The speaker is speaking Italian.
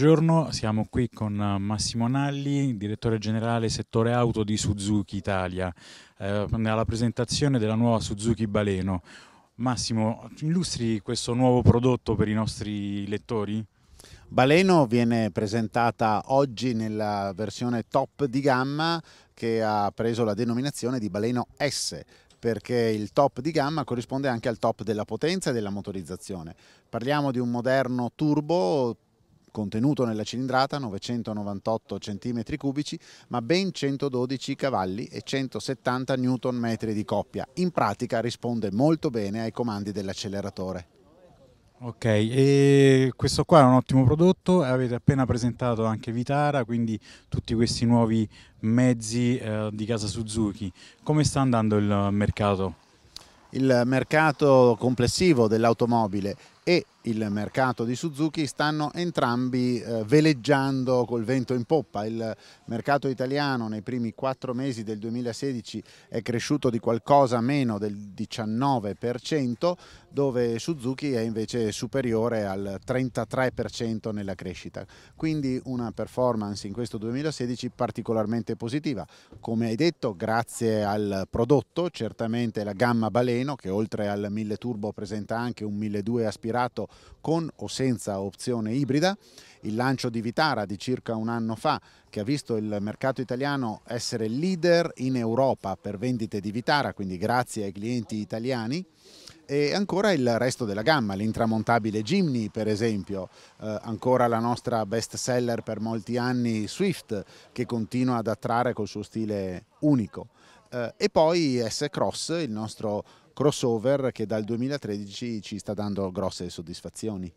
Buongiorno, siamo qui con eh, Massimo Nalli, direttore generale settore auto di Suzuki Italia, eh, alla presentazione della nuova Suzuki Baleno. Massimo, illustri questo nuovo prodotto per i nostri lettori? Baleno viene presentata oggi nella versione top di gamma che ha preso la denominazione di Baleno S perché il top di gamma corrisponde anche al top della potenza e della motorizzazione. Parliamo di un moderno turbo contenuto nella cilindrata 998 cm3, ma ben 112 cavalli e 170 Nm di coppia. In pratica risponde molto bene ai comandi dell'acceleratore. Ok, e questo qua è un ottimo prodotto, avete appena presentato anche Vitara, quindi tutti questi nuovi mezzi eh, di casa Suzuki. Come sta andando il mercato? Il mercato complessivo dell'automobile e il mercato di Suzuki stanno entrambi eh, veleggiando col vento in poppa. Il mercato italiano nei primi quattro mesi del 2016 è cresciuto di qualcosa meno del 19%, dove Suzuki è invece superiore al 33% nella crescita. Quindi una performance in questo 2016 particolarmente positiva. Come hai detto, grazie al prodotto, certamente la gamma Baleno, che oltre al 1000 Turbo presenta anche un 1200 aspirato superato con o senza opzione ibrida. Il lancio di Vitara di circa un anno fa che ha visto il mercato italiano essere leader in Europa per vendite di Vitara, quindi grazie ai clienti italiani e ancora il resto della gamma, l'intramontabile Jimny per esempio, eh, ancora la nostra best seller per molti anni Swift che continua ad attrarre col suo stile unico eh, e poi S-Cross, il nostro crossover che dal 2013 ci sta dando grosse soddisfazioni.